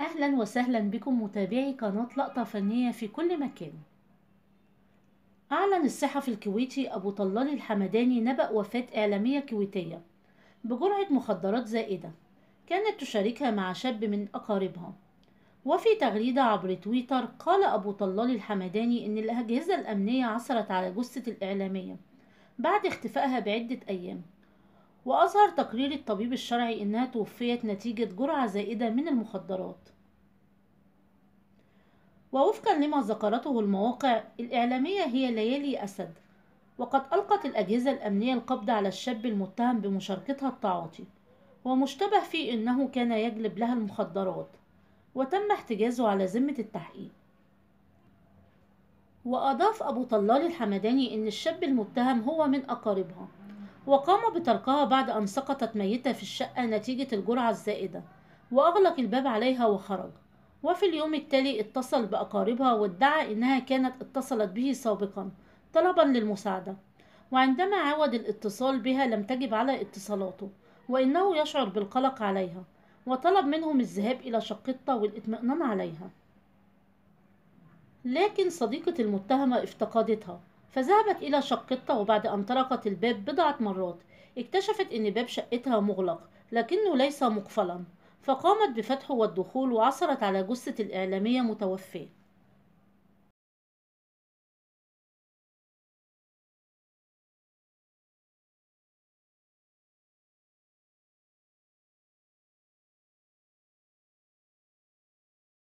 أهلا وسهلا بكم متابعي قناة لقطة فنية في كل مكان أعلن الصحفي الكويتي أبو طلال الحمداني نبأ وفاة إعلامية كويتية بجرعة مخدرات زائدة كانت تشاركها مع شاب من أقاربها وفي تغريدة عبر تويتر قال أبو طلال الحمداني إن الأجهزة الأمنية عثرت على جثة الإعلامية بعد اختفائها بعدة أيام وأظهر تقرير الطبيب الشرعي إنها توفيت نتيجة جرعة زائدة من المخدرات ووفقا لما ذكرته المواقع الإعلامية هي ليالي أسد وقد ألقت الأجهزة الأمنية القبض على الشاب المتهم بمشاركتها التعاطي ومشتبه في أنه كان يجلب لها المخدرات وتم احتجازه على ذمة التحقيق وأضاف أبو طلال الحمداني أن الشاب المتهم هو من أقاربها وقام بتركها بعد أن سقطت ميتة في الشقة نتيجة الجرعة الزائدة وأغلق الباب عليها وخرج وفي اليوم التالي اتصل بأقاربها وادعى إنها كانت اتصلت به سابقا طلبا للمساعدة وعندما عاود الاتصال بها لم تجب على اتصالاته وإنه يشعر بالقلق عليها وطلب منهم الذهاب إلى شقتها والاطمئنان عليها لكن صديقة المتهمة افتقدتها فذهبت إلى شقتها وبعد أن طرقت الباب بضعة مرات اكتشفت أن باب شقتها مغلق لكنه ليس مقفلا فقامت بفتحه والدخول وعثرت على جثة الإعلامية متوفية